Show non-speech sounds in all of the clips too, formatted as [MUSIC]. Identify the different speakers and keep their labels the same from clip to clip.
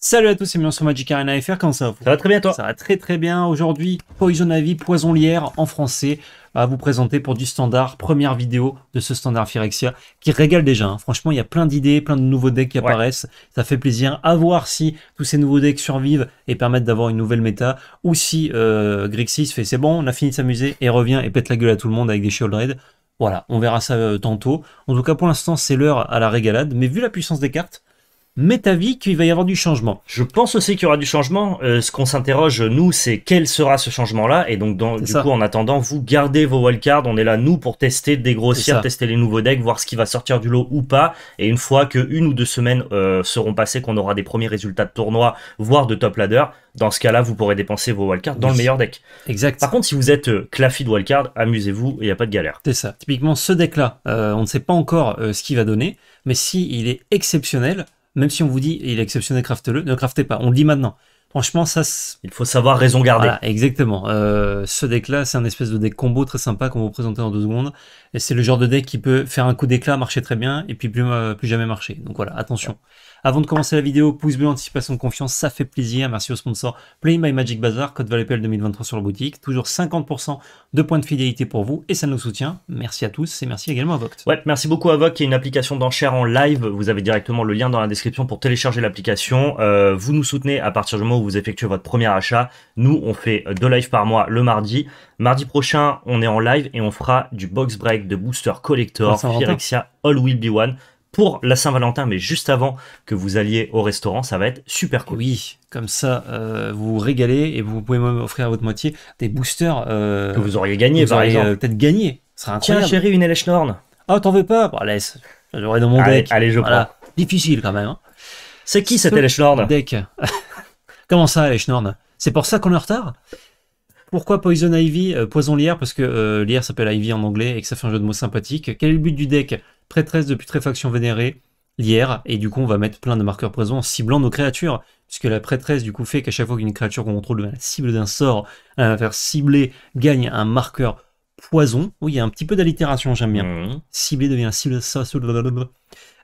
Speaker 1: Salut à tous et bienvenue sur Magic Arena FR, comment ça va Ça va très bien toi Ça va très très bien, aujourd'hui Poison Ivy, Poison Lière en français à vous présenter pour du standard, première vidéo de ce standard Phyrexia qui régale déjà, hein. franchement il y a plein d'idées, plein de nouveaux decks qui apparaissent, ça fait plaisir à voir si tous ces nouveaux decks survivent et permettent d'avoir une nouvelle méta ou si euh, Grixis fait c'est bon, on a fini de s'amuser et revient et pète la gueule à tout le monde avec des shield Raid Voilà, on verra ça euh, tantôt. En tout cas, pour l'instant, c'est l'heure à la régalade. Mais vu la puissance des cartes, m'est avis qu'il va y avoir du changement. Je pense aussi qu'il y aura du changement. Euh, ce qu'on s'interroge, nous, c'est quel sera ce changement-là. Et donc, du coup, en attendant, vous gardez vos wildcards. On est là, nous, pour tester, dégrossir, tester les nouveaux decks, voir ce qui va sortir du lot ou pas. Et une fois que une ou deux semaines euh, seront passées, qu'on aura des premiers résultats de tournoi, voire de top ladder, dans ce cas-là, vous pourrez dépenser vos wildcards dans le meilleur deck. Exact. Par contre, si vous êtes euh, clafi de wildcard, amusez-vous, il n'y a pas de galère. C'est ça. Typiquement, ce deck-là, on ne sait pas encore ce qu'il va donner, mais si il est exceptionnel, même si on vous dit il est exceptionnel, craftez-le, ne craftez pas. On le dit maintenant. Franchement, ça. Il faut savoir raison garder. exactement. Euh, ce deck-là, c'est un espèce de deck combo très sympa qu'on va vous présenter dans deux secondes. Et c'est le genre de deck qui peut faire un coup d'éclat, marcher très bien, et puis plus, euh, plus jamais marcher. Donc voilà, attention. Avant de commencer la vidéo, pouce bleu, anticipation confiance, ça fait plaisir. Merci au sponsor Play My Magic Bazaar, code ValuePL 2023 sur la boutique. Toujours 50% de points de fidélité pour vous et ça nous soutient. Merci à tous et merci également à Voct. Ouais, merci beaucoup à Voct qui est une application d'enchères en live. Vous avez directement le lien dans la description pour télécharger l'application. Euh, vous nous soutenez à partir du moment où vous effectuez votre premier achat. Nous, on fait deux lives par mois le mardi. Mardi prochain, on est en live et on fera du box break de Booster Collector, Phyrexia, All Will Be One pour la Saint-Valentin, mais juste avant que vous alliez au restaurant, ça va être super cool. Oui, comme ça, euh, vous vous régalez et vous pouvez même offrir à votre moitié des boosters euh, que vous auriez gagné, par euh, exemple. Peut-être gagné. Ce sera incroyable. Tiens, chérie, une Norn. Ah, oh, t'en veux pas Bah, laisse. J'aurai dans mon deck. Allez, je prends. Difficile quand même. Hein. C'est qui cette Norn Deck. [LAUGHS] Comment ça, Norn C'est pour ça qu'on est en retard pourquoi Poison Ivy Poison Lière Parce que euh, s'appelle Ivy en anglais et que ça fait un jeu de mots sympathique. Quel est le but du deck prêtresse de putréfaction vénérée, lire et du coup on va mettre plein de marqueurs présents en ciblant nos créatures, puisque la prêtresse du coup fait qu'à chaque fois qu'une créature qu'on contrôle devient la cible d'un sort, elle euh, va faire cibler, gagne un marqueur poison. Oui, il y a un petit peu d'allitération, j'aime bien. Mmh. Cibler devient cible. Ça,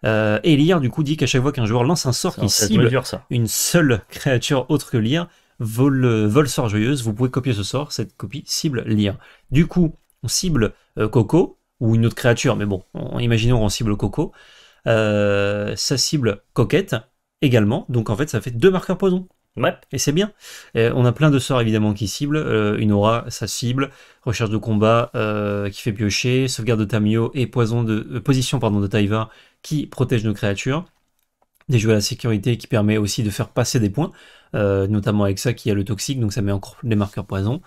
Speaker 1: euh, et lire du coup, dit qu'à chaque fois qu'un joueur lance un sort qui cible une seule créature autre que lire vole, euh, vole sort joyeuse, vous pouvez copier ce sort, cette copie cible lire Du coup, on cible euh, Coco, ou une autre créature, mais bon, imaginons on cible Coco, Sa euh, cible Coquette également, donc en fait ça fait deux marqueurs poison. Ouais. Et c'est bien. on a plein de sorts évidemment qui ciblent. Euh, une aura, ça cible. Recherche de combat euh, qui fait piocher. Sauvegarde de Tamio et poison de, position pardon, de Taiva qui protège nos créatures des joueurs à la sécurité qui permet aussi de faire passer des points, notamment avec ça qui a le toxique, donc ça met encore des marqueurs poison.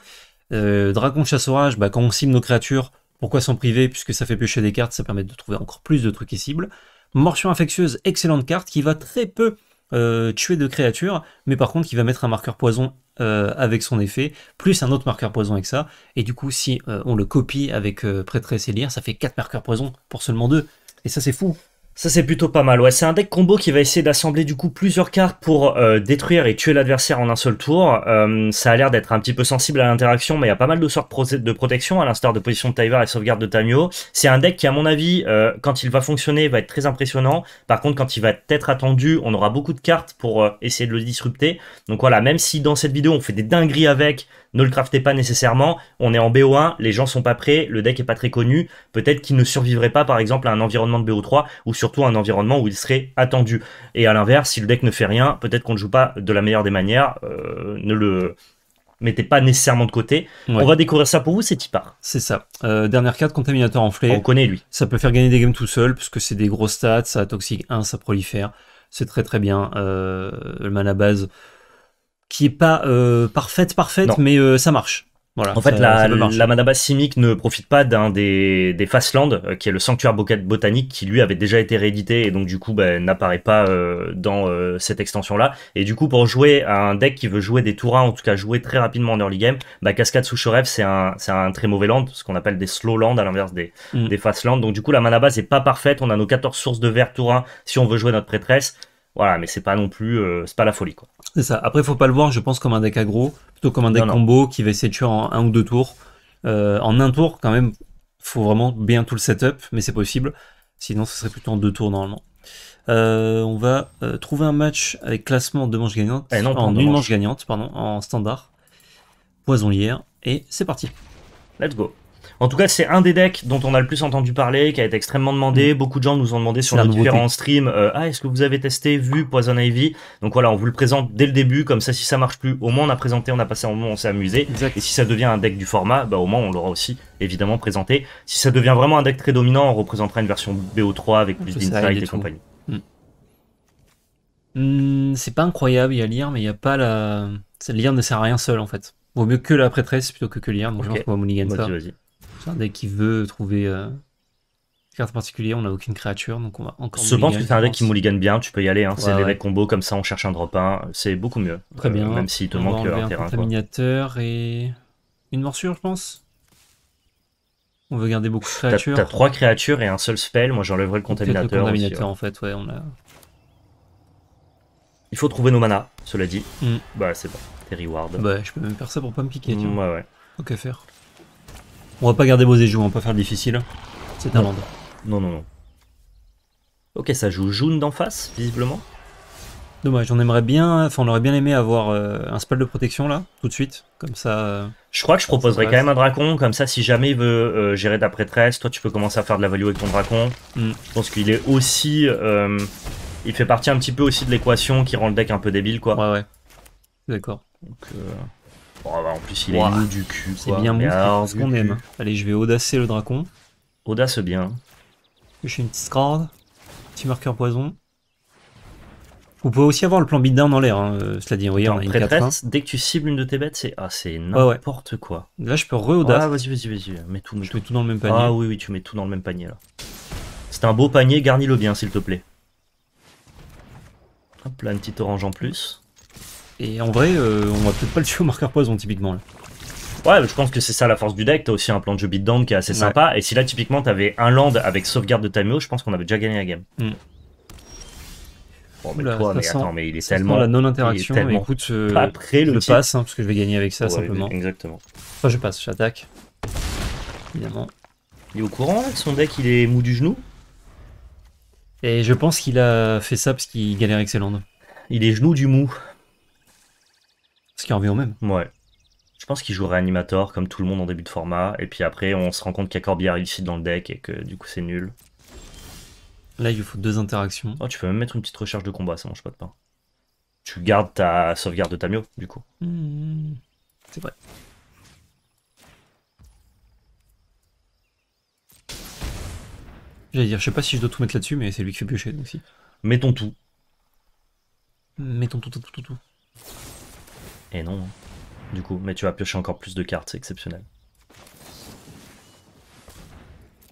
Speaker 1: Dragon chasse orage, bah, quand on cible nos créatures, pourquoi s'en priver Puisque ça fait piocher des cartes, ça permet de trouver encore plus de trucs et cibles. Morsure infectieuse, excellente carte qui va très peu euh, tuer de créatures, mais par contre qui va mettre un marqueur poison euh, avec son effet, plus un autre marqueur poison avec ça. Et du coup, si euh, on le copie avec Prêtresse et Lire, ça fait 4 marqueurs poison pour seulement 2. Et ça, c'est fou. Ça c'est plutôt pas mal, ouais. C'est un deck combo qui va essayer d'assembler du coup plusieurs cartes pour euh, détruire et tuer l'adversaire en un seul tour. Euh, ça a l'air d'être un petit peu sensible à l'interaction, mais il y a pas mal de sortes de protection, à l'instar de position de et sauvegarde de Tamio. C'est un deck qui à mon avis, euh, quand il va fonctionner, va être très impressionnant. Par contre, quand il va être attendu, on aura beaucoup de cartes pour essayer de le disrupter. Donc voilà, même si dans cette vidéo on fait des dingueries avec, ne le craftez pas nécessairement. On est en BO1, les gens sont pas prêts, le deck est pas très connu. Peut-être qu'il ne survivrait pas, par exemple, à un environnement de BO3 ou surtout à un environnement où il serait attendu. Et à l'inverse, si le deck ne fait rien, peut-être qu'on ne joue pas de la meilleure des manières. Euh, ne le mettez pas nécessairement de côté. On va découvrir ça pour vous, c'est Tipar. C'est ça. Euh, dernière carte, Contaminateur enflé. On connaît lui. Ça peut faire gagner des games tout seul, puisque c'est des gros stats, ça toxique 1, ça prolifère. C'est très très bien. Euh, le mana base, qui est pas euh, parfaite, parfaite, mais euh, ça marche. Voilà, en fait, la, ça la Simic ne profite pas d'un des, des Fastlands, euh, qui est le sanctuaire botanique, qui lui avait déjà été réédité et donc du coup bah, n'apparaît pas dans cette extension-là. Et du coup, pour jouer à un deck qui veut jouer des tourins en tout cas jouer très rapidement en early game, bah, Cascade Soucherev, c'est un, c'est un très mauvais land, ce qu'on appelle des slow à l'inverse des, mm. des Fastlands. Donc du coup, la manabase c'est pas parfaite. On a nos 14 sources de verre tour si on veut jouer notre prêtresse. Voilà, mais c'est pas non plus, c'est pas la folie quoi. C'est ça. Après, faut pas le voir, je pense, comme un deck aggro, plutôt comme un deck combo qui va essayer de tuer en un ou deux tours. Euh, en un tour, quand même, faut vraiment bien tout le setup, mais c'est possible. Sinon, ce serait plutôt en deux tours normalement. Euh, on va euh, trouver un match avec classement de manches gagnantes, eh en manche. gagnante, pardon, en standard. Poison hier, et c'est parti. Let's go. En tout cas, c'est un des decks dont on a le plus entendu parler, qui a été extrêmement demandé. Mm. Beaucoup de gens nous ont demandé sur les différents streams euh, Ah, est-ce que vous avez testé, vu Poison Ivy Donc voilà, on vous le présente dès le début, comme ça, si ça marche plus, au moins on a présenté, on a passé un moment, on s'est amusé. Et si ça devient un deck du format, bah, au moins on l'aura aussi évidemment présenté. Si ça devient vraiment un deck très dominant, on représentera une version BO3 avec plus d'insight et, compagnie. Mm. Mm, c'est pas incroyable, il y a lire, mais il n'y a pas la. lien ne sert à rien seul en fait. Vaut mieux que la prêtresse plutôt que que lire, donc je pense qu'on va mulligan ça. Vas-y, vas-y. C'est un deck qui veut trouver une euh, carte particulière, On n'a aucune créature, donc on va encore. Je pense que c'est un deck qui mouligane bien. Tu peux y aller. Hein. c'est des decks combo comme ça. On cherche un drop 1. C'est beaucoup mieux. Très bien. Euh, même s'il te manque euh, un, terrain. Contaminateur et une morsure, je pense. On veut garder beaucoup de créatures. T'as trois créatures et un seul spell. Moi, j'enlèverai le contaminateur. Le contaminateur, en fait, ouais, on a. Il faut trouver nos manas, cela dit. Hmm. Bah, c'est bon. Tes rewards. Bah, je peux même faire ça pour pas me piquer. Mmh, ouais, ouais. Ok, faire. On va pas garder vos éjoues, on va pas faire difficile. C'est un land. Non, non, non. Ok, ça joue June d'en face, visiblement. Dommage, on bien, enfin on aurait bien aimé avoir euh, un spell de protection là, tout de suite, comme ça. Euh, je crois que je proposerais quand même un dracon, comme ça si jamais il veut euh, gérer ta prêtresse, toi tu peux commencer à faire de la value avec ton dracon. Hmm. Je pense qu'il est aussi, il fait partie un petit peu aussi de l'équation qui rend le deck un peu débile quoi. Ouais ouais, d'accord. Donc Oh, bah, en plus, il est mou du cul. C'est bien mou, Allez, je vais audacer le dragon. Audace bien. Je suis une petite tu Petit marqueur poison. Vous pouvez aussi avoir le plan bidon dans l'air, hein, euh, cela dit, oui. une Dès que tu cibles une de tes bêtes, c'est ah, n'importe quoi. Là, je peux re-audace. Ah, vas-y, vas-y, vas-y, mets tout, mets tout. dans le même panier. Ah oui, oui, tu mets tout dans le même panier, là. C'est un beau panier, garnis-le bien, s'il te plaît. Hop là, une petite orange en plus. Et en vrai, euh, on va peut-être pas le tuer au marqueur poison typiquement. Là. Ouais, je pense que c'est ça la force du deck. T'as aussi un plan de jeu beatdown qui est assez sympa. Et si là, typiquement, t'avais un land avec sauvegarde de Timeo, je pense qu'on avait déjà gagné la game. Mm. mais attends, mais il est tellement. La non-interaction, tellement euh, après le je passe, hein, parce que je vais gagner avec ça simplement. Exactement. Enfin, je passe, j'attaque. Évidemment. Il est au courant que son deck il est mou du genou Et je pense qu'il a fait ça parce qu'il galère avec ses landes. Il est genou du mou qui au même. Ouais. Je pense qu'il joue Animator comme tout le monde en début de format, et puis après on se rend compte qu'il y a Corbière dans le deck et que du coup c'est nul. Là il faut deux interactions. Oh, tu peux même mettre une petite recherche de combat, ça mange pas de pain. Tu gardes ta sauvegarde de Tamio, du coup. Hmm. c'est vrai. J'allais dire, je sais pas si je dois tout mettre là-dessus, mais c'est lui qui fait piocher donc si. Mettons tout. Mettons tout, tout, tout, tout. tout. Et non, hein. du coup. Mais tu vas piocher encore plus de cartes, c'est exceptionnel.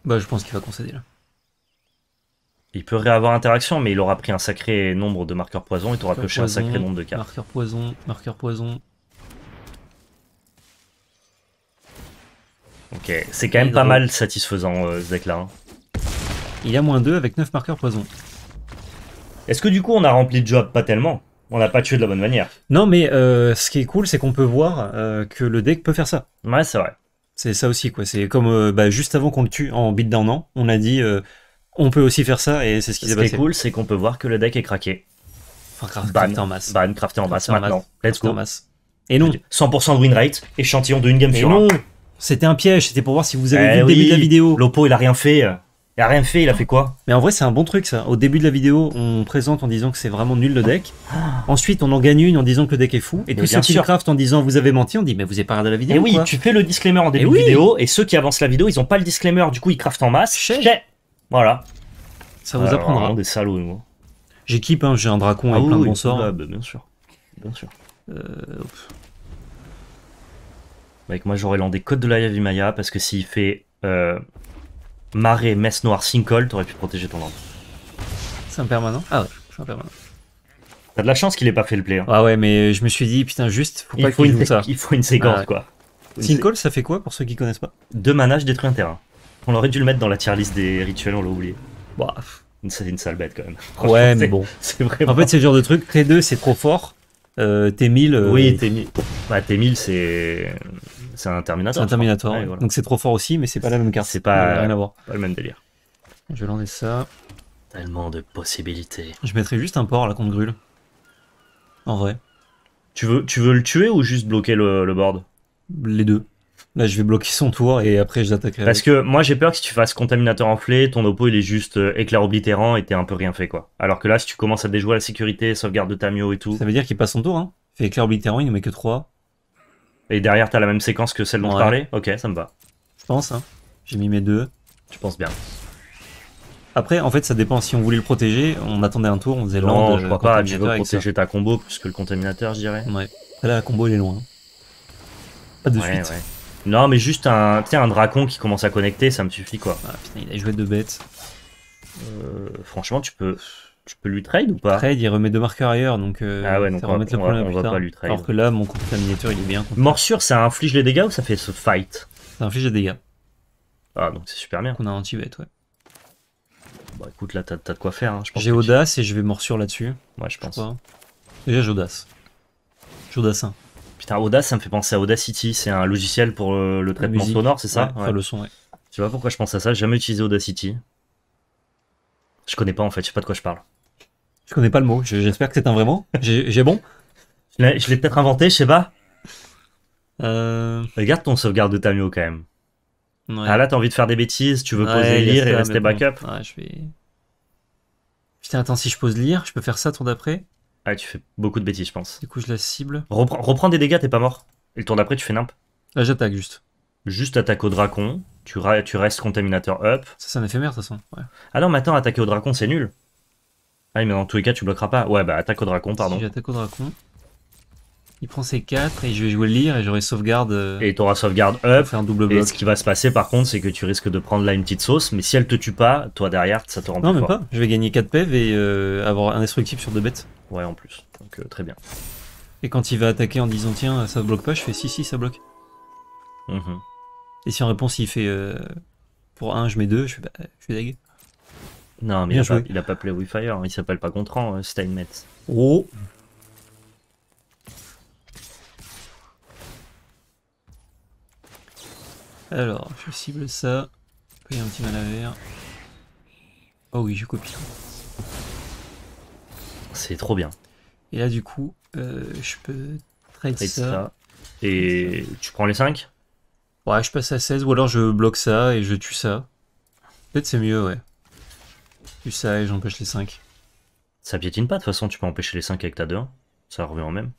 Speaker 1: Bah, je pense qu'il va concéder là. Il peut réavoir interaction, mais il aura pris un sacré nombre de marqueurs poison et t'auras pioché un sacré nombre de cartes. Marqueur poison, marqueur poison. Ok, c'est quand même pas mal satisfaisant euh, ce deck là. Il hein. Il a moins 2 avec 9 marqueurs poison. Est-ce que du coup on a rempli le job Pas tellement. On l'a pas tué de la bonne manière. Non, mais euh, ce qui est cool, c'est qu'on peut voir euh, que le deck peut faire ça. Ouais, c'est vrai. C'est ça aussi, quoi. C'est comme euh, bah, juste avant qu'on le tue en d'un an, on a dit on peut aussi faire ça, et c'est ce qui s'est passé. Ce est cool, c'est qu'on peut voir que le deck est craqué. Enfin, crafté en masse. Ban, crafté en masse maintenant. Let's go. Et non. 100% de win rate, échantillon de une game sur non. C'était un piège, c'était pour voir si vous avez eh vu le début de la vidéo. Lopo il a rien fait. Il a rien fait, il a fait quoi Mais en vrai, c'est un bon truc ça. Au début de la vidéo, on présente en disant que c'est vraiment nul le deck. Ah. Ensuite, on en gagne une en disant que le deck est fou. Et tous ceux qui en disant vous avez menti, on dit mais vous avez pas regardé la vidéo. Et eh oui, tu fais le disclaimer en début eh de vidéo. Et ceux qui avancent la vidéo, ils ont pas le disclaimer. Du coup, ils craftent en masse. Voilà. Ça vous Alors, apprendra. Ah, des salauds, moi. J'équipe, hein, j'ai un dracon ah avec plein de bah, bien sûr. Bien sûr. Euh, bah, avec moi, j'aurais des codes de la Yavimaya parce que s'il fait. Euh, marée, messe noire, sinkhole, t'aurais pu protéger ton land. C'est un permanent Ah ouais, c'est un permanent. T'as de la chance qu'il ait pas fait le play. Hein. Ah ouais, mais je me suis dit, putain, juste, faut pas il faut une, ça. Il faut une séquence, ah quoi. Sinkhole, ça fait quoi pour ceux qui connaissent pas Deux manages détruit un terrain. On aurait dû le mettre dans la tier list des rituels, on l'a oublié. Bah, c'est une sale bête quand même. Ouais, mais bon. [LAUGHS] En fait, c'est le genre de truc, T2, c'est trop fort. Euh, t euh, Oui, T1000. Bah, T1000, c'est. C'est un Terminator. C'est un Terminator. Donc c'est trop fort aussi, mais c'est pas la même carte. C'est pas, le même délire. Je vais ça. Tellement de possibilités. Je mettrais juste un port là contre Grul. En vrai. Tu veux, tu veux le tuer ou juste bloquer le, board Les deux. Là, je vais bloquer son tour et après, je Parce que moi, j'ai peur que si tu fasses contaminateur enflé, ton oppo il est juste euh, éclair oblitérant et t'es un peu rien fait quoi. Alors que là, si tu commences à déjouer la sécurité, sauvegarde de Tamio et tout. Ça veut dire qu'il passe son tour, hein. fait éclair oblitérant, il ne met que 3. Et derrière, t'as la même séquence que celle dont je parlais Ok, ça me va. Je pense, hein. J'ai mis mes deux. Tu penses bien. Après, en fait, ça dépend. Si on voulait le protéger, on attendait un tour, on faisait Non, je crois pas. Tu veux protéger ta combo plus que le contaminateur, je dirais. Ouais. Là, la combo, elle est loin. Pas de suite. Non, mais juste un, tiens un dracon qui commence à connecter, ça me suffit, quoi. Ah, putain, il a joué de bêtes. Euh, franchement, tu peux... Tu peux lui trade ou pas Trade, il remet deux marqueurs ailleurs, donc euh, ah ouais, ça le problème on pas lui trade. Alors que là, mon coup de miniature, il est bien. Morsure, ça inflige les dégâts ou ça fait ce fight Ça inflige les dégâts. Ah, donc c'est super bien. Qu'on a un anti-bête, ouais. Bah écoute, là, t'as de quoi faire. Hein. J'ai audace et je vais morsure là-dessus. Ouais, je pense. Déjà, j'ai audace. J'ai audace 1. Putain, audace, ça me fait penser à Audacity. C'est un logiciel pour euh, le, traitement sonore, c'est ça ouais, le son, ouais. Je sais pas pourquoi je pense à ça. J'ai jamais utilisé Audacity. Je connais pas en fait, je sais pas de quoi je parle. Je connais pas le mot. J'espère que c'est un vraiment, J'ai bon. Je l'ai peut-être inventé, je sais pas. Euh. Regarde ton sauvegarde de Tamio quand même. Ah là, t'as envie de faire des bêtises, tu veux poser lire et rester backup. Ouais, je vais. Putain, attends, si je pose lire, je peux faire ça tour d'après Ah, tu fais beaucoup de bêtises, je pense. Du coup, je la cible. reprends des dégâts, t'es pas mort. Et le tour d'après, tu fais nimp. Là, ah, j'attaque juste. Juste attaque au dracon, tu, tu restes contaminateur up. Ça, c'est un éphémère, de toute façon. Ah non, mais attaquer au dracon, c'est nul. Ah mais dans tous les cas tu bloqueras pas. Ouais bah attaque au dragon pardon. Si j'attaque au dragon. Il prend ses 4 et je vais jouer le lire et j'aurai sauvegarde. et euh, Et t'auras sauvegarde up. un double bloc. Et ce qui va se passer par contre c'est que tu risques de prendre là une petite sauce mais si elle te tue pas, toi derrière ça te rend pas. Non mais pas, je vais gagner 4 PV et euh, avoir un destructible sur deux bêtes. Ouais en plus, donc euh, très bien. Et quand il va attaquer en disant tiens ça bloque pas, je fais si si ça bloque. Mhm. Et si en réponse il fait pour 1 je mets 2, je fais bah, je suis non, mais il, a Pas, il pas, appelé hein. il s'appelle pas Contran, euh, Steinmetz. Oh Alors, je cible ça. Il y a un petit mal à verre. Oh oui, je copie. C'est trop bien. Et là, du coup, euh, je peux trade, ça. Et tu prends les 5 Ouais, je passe à 16 ou alors je bloque ça et je tue ça. Peut-être c'est mieux, ouais ça et j'empêche les 5. Ça piétine pas, de toute façon, tu peux empêcher les 5 avec ta 2 Ça revient en même.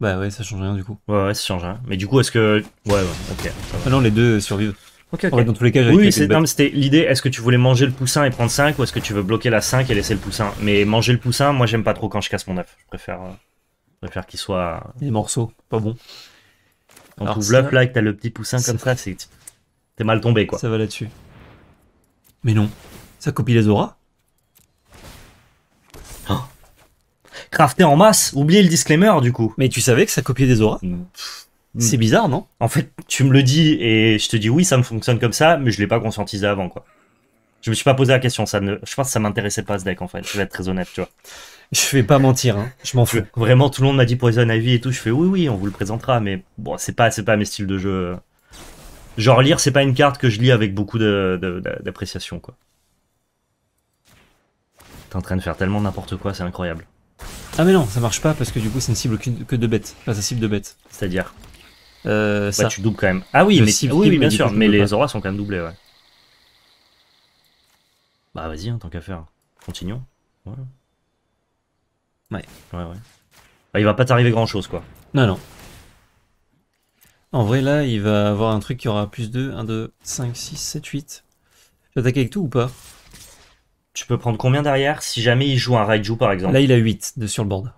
Speaker 1: Bah ouais, ça change rien du coup. Ouais, ouais, ça change rien. Mais du coup, est-ce que. Ouais, ouais, ok. Ah non, les deux survivent. Ok, ok. dans tous les cas, Oui, c'était l'idée, est-ce que tu voulais manger le poussin et prendre 5 ou est-ce que tu veux bloquer la 5 et laisser le poussin Mais manger le poussin, moi j'aime pas trop quand je casse mon œuf. Je préfère, euh, préfère qu'il soit. Les morceaux, pas bon. Quand tu là que t'as le petit poussin comme ça, c'est. T'es mal tombé quoi. Ça va là-dessus. Mais non. Ça copie les auras hein Crafter en masse, oubliez le disclaimer du coup. Mais tu savais que ça copiait des auras C'est hmm. bizarre, non En fait, tu me le dis et je te dis oui, ça me fonctionne comme ça, mais je l'ai pas conscientisé avant, quoi. Je me suis pas posé la question, ça ne... je pense que ça m'intéressait pas ce deck, en fait, je vais être très honnête, tu vois. Je vais pas mentir, hein. je m'en fous. Vraiment, tout le monde m'a dit Poison Ivy et tout, je fais oui, oui, on vous le présentera, mais bon, c'est pas, pas mes styles de jeu. Genre, lire, c'est pas une carte que je lis avec beaucoup d'appréciation, quoi. T'es en train de faire tellement n'importe quoi, c'est incroyable. Ah mais non, ça marche pas parce que du coup c'est une cible que de bêtes. Enfin ça cible de bêtes. C'est-à-dire euh, ouais, tu doubles quand même. Ah oui, mais, si oui, oui, bien sûr, mais les auras sont quand même doublées, ouais. Bah vas-y, hein, tant qu'à faire. Continuons. Ouais. Ouais. Ouais, ouais. Bah, il va pas t'arriver grand chose, quoi. Non, non. En vrai, là, il va avoir un truc qui aura plus de... 1, 2, 5, 6, 7, 8. J'attaque avec tout ou pas tu peux prendre combien derrière si jamais il joue un Raiju par exemple Là, il a 8 de sur le board.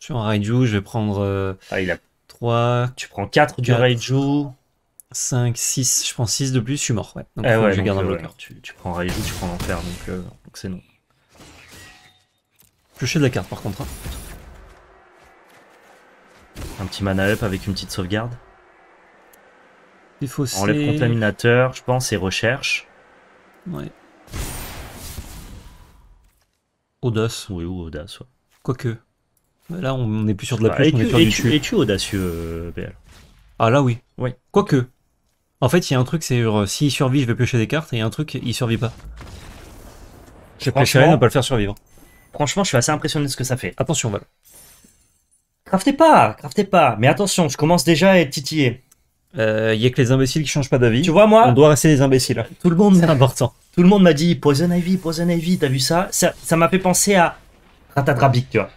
Speaker 1: Sur un Raiju, je vais prendre euh, ah, il a... 3. Tu prends 4, du Raiju. 5, 6. Je prends 6 de plus, je suis mort. Ouais. Donc, eh je garde un euh, bloqueur. tu, prends Raiju, tu prends l'enfer, euh, donc c'est non. Piocher de la carte par contre. Hein. Un petit mana up avec une petite sauvegarde. Enlève contaminateur, je pense, et recherche. Ouais. Audace, oui, ou audace. Ouais. Quoique. Là, on est plus sur de la bah, pêche, on est sur du tu. tu audacieux, euh, PL Ah là, oui. Oui. Quoique. En fait, il y a un truc, c'est genre, s'il survit, je vais piocher des cartes, et il y a un truc, il survit pas. J'ai on ne pas le faire survivre. Franchement, je suis assez impressionné de ce que ça fait. Attention, Val. Craftez pas, craftez pas. Mais attention, je commence déjà à être titillé. Il euh, y a que les imbéciles qui changent pas d'avis. Tu vois, moi. On doit rester des imbéciles. Tout le monde, c'est important tout le monde m'a dit Poison Ivy, Poison Ivy, t'as vu ça Ça m'a fait penser à Ratatrabic, tu vois.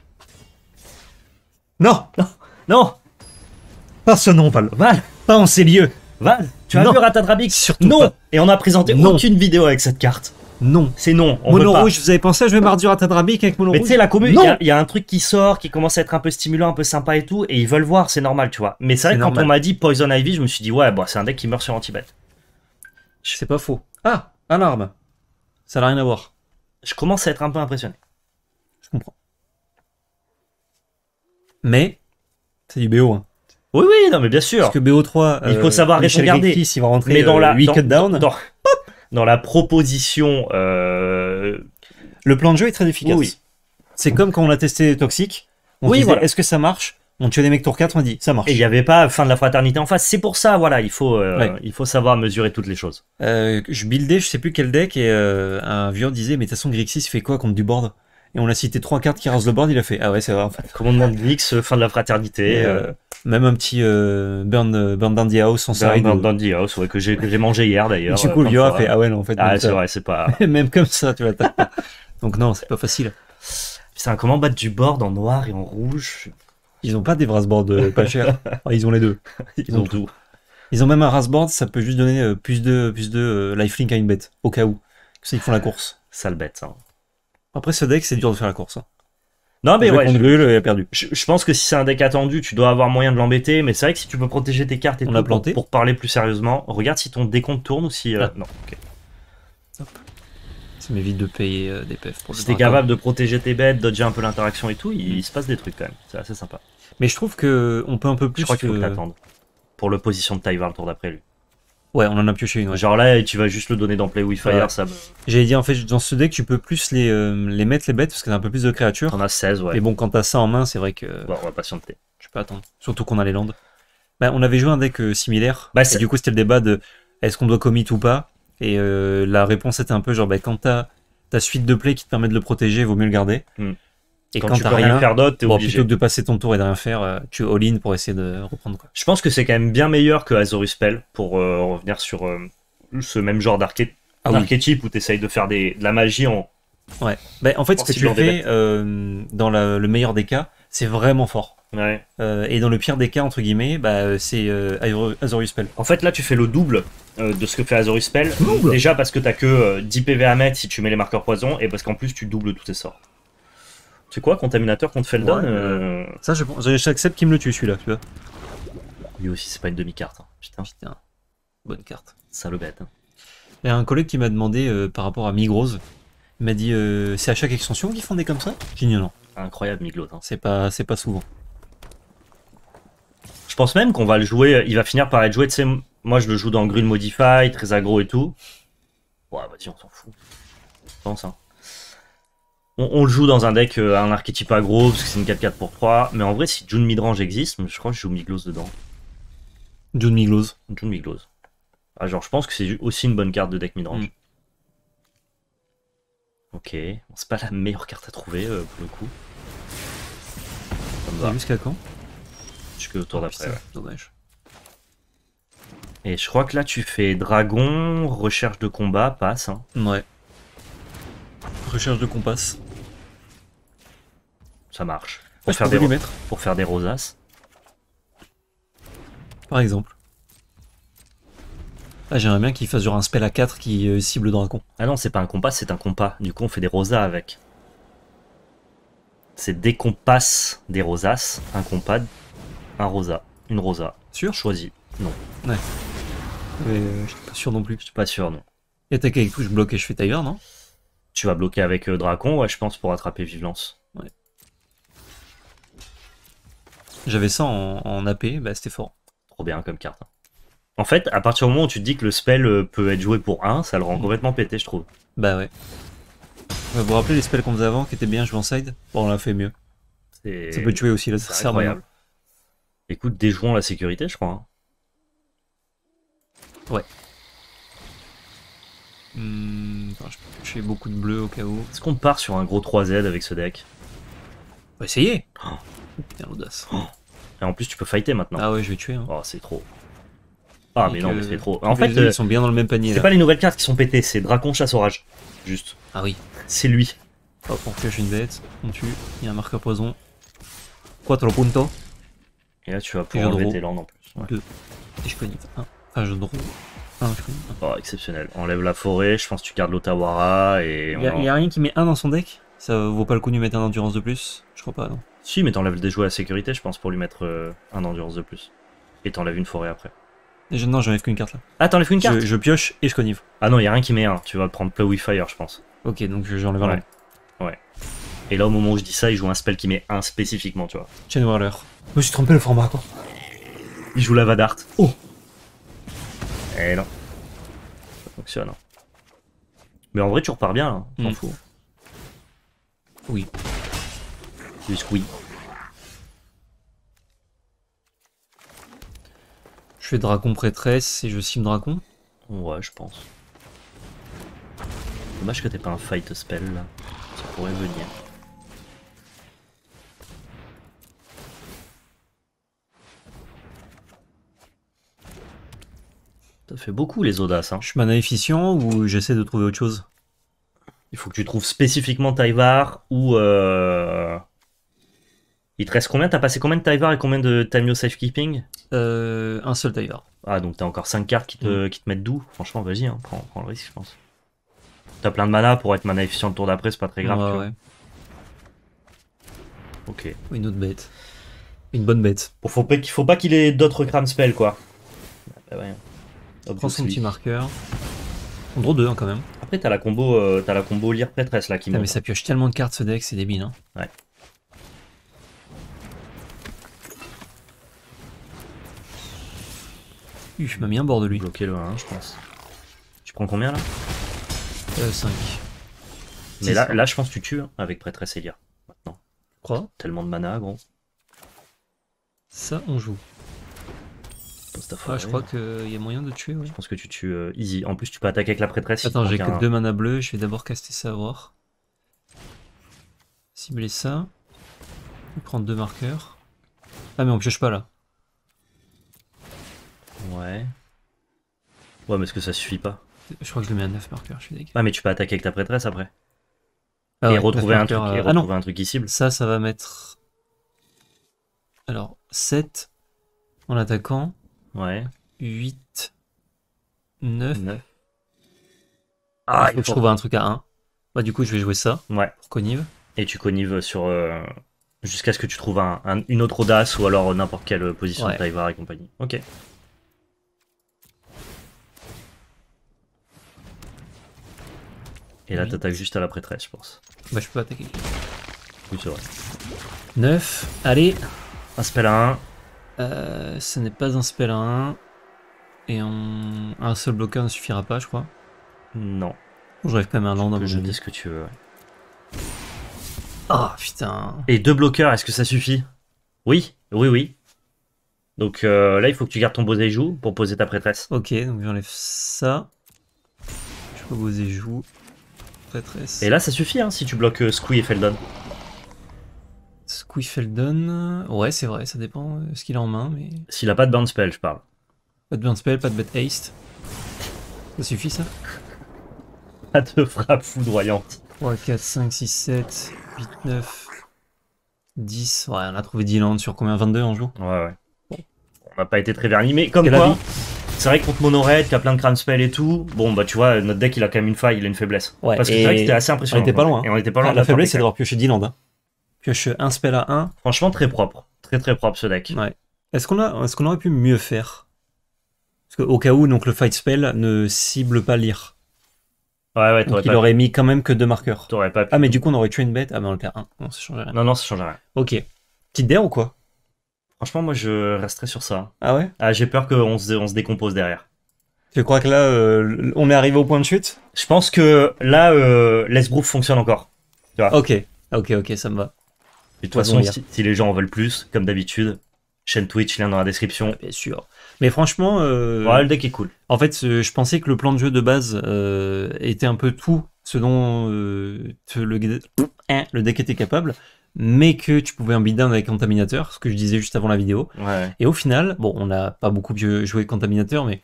Speaker 1: Non, non, non Pas ce nom, Val. Val Pas en ces lieux Val Tu as vu Ratatrabic Non Et on a présenté aucune vidéo avec cette carte. Non. C'est non. On Mono Rouge, vous avez pensé à jouer du Ratatrabic avec Mono Rouge Mais tu sais, la commune, il y, a un truc qui sort, qui commence à être un peu stimulant, un peu sympa et tout, et ils veulent voir, c'est normal, tu vois. Mais c'est vrai que quand on m'a dit Poison Ivy, je me suis dit, ouais, bah, c'est un deck qui meurt sur Antibet. C'est pas faux. Ah un arme, Ça n'a rien à voir. Je commence à être un peu impressionné. Je comprends. Mais, c'est du BO. Hein. Oui, oui, non, mais bien sûr. Parce que BO3, il faut euh, savoir regarder. il va rentrer mais dans euh, la, 8 dans, Dans, la proposition. Euh, Le plan de jeu est très efficace. Oui. C'est comme quand on a testé Toxic. oui, voilà. Est-ce que ça marche on tue des mecs tour 4, on dit ça marche. Et il n'y avait pas fin de la fraternité en face. C'est pour ça, voilà, il faut, euh, il faut savoir mesurer toutes les choses. Euh, je buildais, je sais plus quel deck, et euh, un vieux disait Mais de toute façon, Grixis fait quoi contre du board Et on a cité trois cartes qui rasent le board, il a fait Ah ouais, c'est vrai en fait. Commandement de Grix, fin de la fraternité. même un petit Burn, burn Dandy House en série. Burn, burn Dandy House, ouais, que j'ai mangé hier d'ailleurs. Du coup, le a fait Ah ouais, non, en fait. Ah, c'est vrai, c'est pas. [LAUGHS] même comme ça, tu vois. donc non, c'est pas facile. Putain, comment battre du board en noir et en rouge ils n'ont pas des brassboards euh, pas chers. [LAUGHS] ils ont les deux. Ils, ont, tout. Ils ont même un rasboard, ça peut juste donner euh, plus de, plus de euh, lifelink à une bête, au cas où. ils font la course. Sale bête, hein. Après, ce deck, c'est dur de faire la course. Hein. Non, mais ouais. Je, a perdu. Je, pense que si c'est un deck attendu, tu dois avoir moyen de l'embêter, mais c'est vrai que si tu peux protéger tes cartes et On tout, planté. Pour, parler plus sérieusement, regarde si ton décompte tourne ou si. Ah. Non, ok. Ça m'évite de payer des PF pour Si t'es capable de protéger tes bêtes, dodger un peu l'interaction et tout, il, il se passe des trucs quand même. C'est assez sympa. Mais je trouve que on peut un peu plus. Je crois qu'il faut que... Pour l'opposition de taille le tour d'après lui. Ouais, on en a pioché une. Genre là, tu vas juste le donner dans Play with Fire, ça. J'allais dit en fait, dans ce deck, tu peux plus les, euh, mettre les bêtes parce que a un peu plus de créatures. on a 16, ouais. Mais bon, quand t'as ça en main, c'est vrai que. Bon, on va patienter. Je peux attendre. Surtout qu'on a les landes. Bah, on avait joué un deck euh, similaire. Bah, et du coup, c'était le débat de est-ce qu'on doit commit ou pas. Et euh, la réponse était un peu genre, bah, quand t'as ta suite de play qui te permet de le protéger, vaut mieux le garder. Hmm. Et quand, tu peux rien, faire d'autre, obligé. Plutôt que de passer ton tour et de rien faire, euh, tu all-in pour essayer de reprendre. Quoi. Je pense que c'est quand même bien meilleur que Azorus Spell pour euh, revenir sur euh, ce même genre ah d'archétype où tu essayes de faire des, de la magie en. Ouais. Bah, en fait, ce que tu fais dans le meilleur des cas, c'est vraiment fort. Ouais. et dans le pire des cas, entre guillemets, bah, c'est Azorius Spell. En fait, là, tu fais le double de ce que fait Azorius Spell. Déjà parce que tu t'as que 10 PV à mettre si tu mets les marqueurs poison, et parce qu'en plus, tu doubles tous tes sorts. C'est quoi, contaminateur contre Feldon euh, euh, Ça, j'accepte qu'il me le tue, celui-là, tu Lui aussi, c'est pas une demi-carte. Hein. Putain. Putain. Bonne carte. Salopette. bête. Il y a un collègue qui m'a demandé euh, par rapport à Migros. Il m'a dit c'est à chaque extension qu'ils font des comme ça Génial, non. Incroyable Miglot. Hein. C'est pas, pas souvent. Je pense même qu'on va le jouer. Il va finir par être joué. de sais, moi je le joue dans green Modify, très agro et tout. Ouais, vas-y, bah, on s'en fout. Je pense, hein on, le joue dans un deck, à euh, un archétype aggro, parce que c'est une 4-4 pour 3. Mais en vrai, si June Midrange existe, je crois que je joue Miglose dedans. June Miglose. June Miglose. Ah, genre, je pense que c'est aussi une bonne carte de deck midrange. Mm. Ok, c'est pas la meilleure carte à trouver euh, pour le coup. Jusqu'à quand Jusqu'au tour ah, d'après. Dommage. Et je crois que là, tu fais dragon, recherche de combat, passe. Hein. Ouais. Recherche de compasse ça marche. Pour, faire des, pour faire des rosaces. Par exemple. Ah, j'aimerais bien qu'il fasse genre un spell à 4 qui euh, cible le dragon. Ah non, c'est pas un compas, c'est un compas. Du coup, on fait des rosas avec. C'est des compas, des rosaces, un compas, un rosa, une rosa. Sûr Choisi. Non. Ouais. Mais euh, je suis pas sûr non plus. Je suis pas sûr, non. Et attaquer avec tout, je bloque et je fais tailleur, non Tu vas bloquer avec euh, Dracon, ouais, je pense, pour attraper Vivlance. J'avais ça en, AP, bah c'était fort. Trop bien comme carte. Hein. En fait, à partir du moment où tu te dis que le spell euh, peut être joué pour 1, ça le rend complètement pété, je trouve. Bah ouais. Vous vous rappelez les spells qu'on faisait avant qui étaient bien joués en side Bon, on l'a fait mieux. Ça peut tuer aussi là, Écoute, déjouons la sécurité, je crois. Hein. Ouais. Hmm, je peux toucher beaucoup de bleu au cas où. Est-ce qu'on part sur un gros 3Z avec ce deck va essayer oh. Oh. Et en plus, tu peux fighter maintenant. Ah ouais, je vais tuer. Hein. Oh, c'est trop. Ah, mais non, mais euh, c'est trop. En fait, ils euh, sont bien dans le même panier. C'est pas les nouvelles cartes qui sont pétées, c'est Dracon Chasse Orage. Juste. Ah oui. C'est lui. Hop, on cache une bête, on tue, il y a un marqueur poison. 4 punto Et là, tu vas pouvoir enlever tes en plus. Deux. Et je connais je Oh, exceptionnel. Enlève la forêt, je pense que tu gardes l'Otawara et. Il y, a rien qui met un dans son deck Ça vaut pas le coup de lui mettre un endurance de plus Je crois pas, non. Si, mais t'enlèves des jouets à sécurité, je pense, pour lui mettre euh, un endurance de plus. Et t'enlèves une forêt après. Et je, non, j'enlève qu'une carte là. Ah, t'enlèves qu'une carte je, pioche et je connivre. Ah non, y a rien qui met un. Tu vas prendre Play with Fire, je pense. Ok, donc je j'enlève un. Ouais. ouais. Et là, au moment où je dis ça, il joue un spell qui met un spécifiquement, tu vois. Chain Moi, je suis trompé le format, quoi. Il joue la Vadart. Oh Eh non. Ça fonctionne, hein. Mais en vrai, tu repars bien, là. T'en hmm. fous. Oui oui. Je fais dragon prêtresse et je cime dragon Ouais, je pense. Dommage que t'aies pas un fight spell là. Ça pourrait venir. T'as fait beaucoup les audaces. Hein. Je suis mana efficient ou j'essaie de trouver autre chose Il faut que tu trouves spécifiquement Taivar ou. Euh, il te reste combien T'as passé combien de tyvar et combien de Tamio Safekeeping euh, Un seul tyvar. Ah, donc t'as encore 5 cartes qui te, mm. mettent doux. Franchement, vas-y, hein, prends, prends, le risque, je pense. T'as plein de mana pour être mana efficient le tour d'après, c'est pas très grave. ouais. Ok. Une autre bête. Une bonne bête. Il faut, pas, faut pas qu'il ait d'autres cram spells, quoi. Ah, bah, ouais. Prends son petit marqueur. On draw 2 hein, quand même. Après, t'as la combo, euh, t'as la combo lire prêtresse là qui monte. mais ça pioche tellement de cartes ce deck, c'est débile. Hein. Ouais. je m'as mis un bord de lui. Bloqué le je pense. Tu prends combien là euh, 5. Mais là, là, je pense que tu tues hein, avec Prêtresse Elia. Maintenant. Crois Tellement de mana, gros. Ça, on joue. Ah, je crois qu'il y a moyen de tuer, Je pense que tu tues euh, easy. En plus, tu peux attaquer avec la prêtresse. Attends, j'ai que deux mana bleus. Je vais d'abord caster ça voir. Cibler ça. Prendre deux marqueurs. Ah, mais on pioche pas là. Ouais. Ouais, mais est-ce que ça suffit pas Je crois que je le mets à 9 marqueurs, je suis dégueu. Ouais, ah, mais tu peux attaquer avec ta prêtresse après. Ah et, retrouver euh, ah un truc, un truc, un Ça, ça va mettre. Alors, 7 en attaquant. Ouais. 8. 9. 9. Ah, il trouve un truc à 1. Bah, du coup, je vais jouer ça. Ouais. Pour Et tu connives sur. Euh, jusqu'à ce que tu trouves un, une autre audace ou alors n'importe quelle position ouais. de et compagnie. Ok. Et là, t'attaques juste à la prêtresse, je pense. Bah, je peux attaquer. Oui, c'est vrai. 9. Allez. Un spell à 1. Euh, ce n'est pas un spell à 1. Et un seul bloqueur ne suffira pas, je crois. Non. Je quand même un land dans Je dis ce que tu veux, Ah, putain. Et deux bloqueurs, est-ce que ça suffit Oui, oui, oui. Donc euh, là, il faut que tu gardes ton beau joue pour poser ta prêtresse. Ok, donc j'enlève ça. Je peux beau joue et là, ça suffit hein, si tu bloques euh, Squee et Feldon. Squee Feldon. Ouais, c'est vrai, ça dépend euh, ce qu'il a en main. mais... S'il a pas de burn spell, je parle. Pas de burn spell, pas de bad haste. Ça suffit ça Pas de frappe foudroyante. 3, 4, 5, 6, 7, 8, 9, 10. Ouais, on a trouvé Dylan sur combien 22 en joue Ouais, ouais. On n'a pas été très vernis, mais comme ça c'est vrai que contre Monored, qui a plein de crâne spell et tout, bon, bah tu vois, notre deck il a quand même une faille, il a une faiblesse. Ouais, Parce que c'est vrai que c'était assez impressionnant. On était pas loin. Hein. Et on était pas loin. Ah, la faiblesse, c'est d'avoir pioché Dylan. Hein. Pioche un spell à 1. Franchement, très propre. Très très propre ce deck. Ouais. Est-ce qu'on a... Est qu'on aurait pu mieux faire Parce qu'au cas où, donc le fight spell ne cible pas lire. Ouais, ouais, Donc il aurait mis quand même que deux marqueurs. T'aurais pas pu. Ah, mais du coup, on aurait tué une bête. Ah, mais bah, on le perd 1. Non, ça change rien. Non, non, ça change rien. Ok. Petite dare ou quoi Franchement, moi, je resterai sur ça. Ah ouais Ah, j'ai peur qu'on se, on se décompose derrière. Tu crois que là, euh, on est arrivé au point de chute Je pense que là, euh, Group fonctionne encore. ok, ok, ok, ça me va. De toute façon, si, les gens en veulent plus, comme d'habitude, chaîne Twitch, lien dans la description. bien sûr. Mais franchement, euh, ouais, le deck est cool. En fait, euh, je pensais que le plan de jeu de base euh, était un peu tout ce dont le, deck était capable mais que tu pouvais un beatdown avec Contaminateur, ce que je disais juste avant la vidéo. Et au final, bon, on n'a pas beaucoup joué contaminateur mais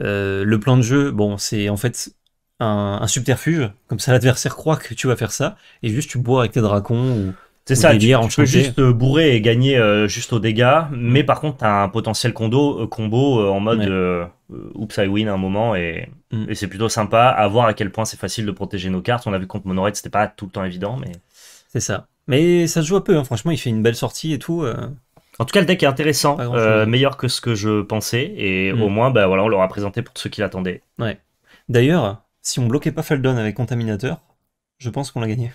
Speaker 1: euh, le plan de jeu, bon, c'est en fait un, subterfuge. Comme ça, l'adversaire croit que tu vas faire ça, et juste tu bois avec tes dracons ou. C'est ça, tu, peux juste euh, bourrer et gagner euh, juste aux dégâts, mais mm. par contre, tu as un potentiel combo en mode oups, I win à un moment, mm. et, c'est plutôt sympa à voir à quel point c'est facile de protéger nos cartes. On a vu contre Monorite, c'était pas tout le temps évident, mais. C'est ça. Mais ça se joue un peu, hein. franchement, il fait une belle sortie et tout. Euh. En tout cas, le deck est intéressant, euh, meilleur que ce que je pensais, et hmm. au moins, bah, voilà, on l'aura présenté pour ceux qui l'attendaient. Ouais. D'ailleurs, si on bloquait pas Faldon avec Contaminateur, je pense qu'on l'a gagné.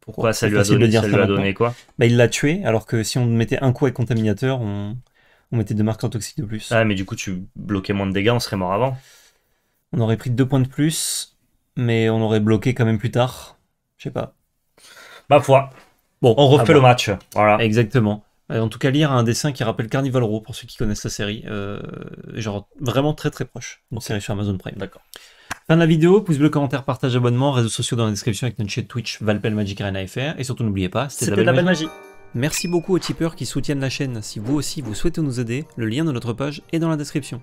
Speaker 1: Pourquoi ça, lui a, donné, ça lui donné, quoi bah, Il l'a tué, alors que si on mettait un coup avec Contaminateur, on, on mettait deux marqueurs toxiques de plus. Ah, mais du coup, tu bloquais moins de dégâts, on serait mort avant. On aurait pris deux points de plus, mais on aurait bloqué quand même plus tard. Je sais pas. Bah foi. Bon, on refait le match. Voilà. Exactement. En tout cas, lire un dessin qui rappelle Carnival Row pour ceux qui connaissent la série. Euh, genre vraiment très très proche. Donc série sur Amazon Prime. D'accord. Fin de la vidéo, pouce bleu, commentaire, partage, abonnement, réseaux sociaux dans la description avec notre chaîne Twitch, Valpel Magic Arena FR. Et surtout, n'oubliez pas, c'était la belle magie. Merci beaucoup aux tipeurs qui soutiennent la chaîne. Si vous aussi vous souhaitez nous aider, le lien de notre page est dans la description.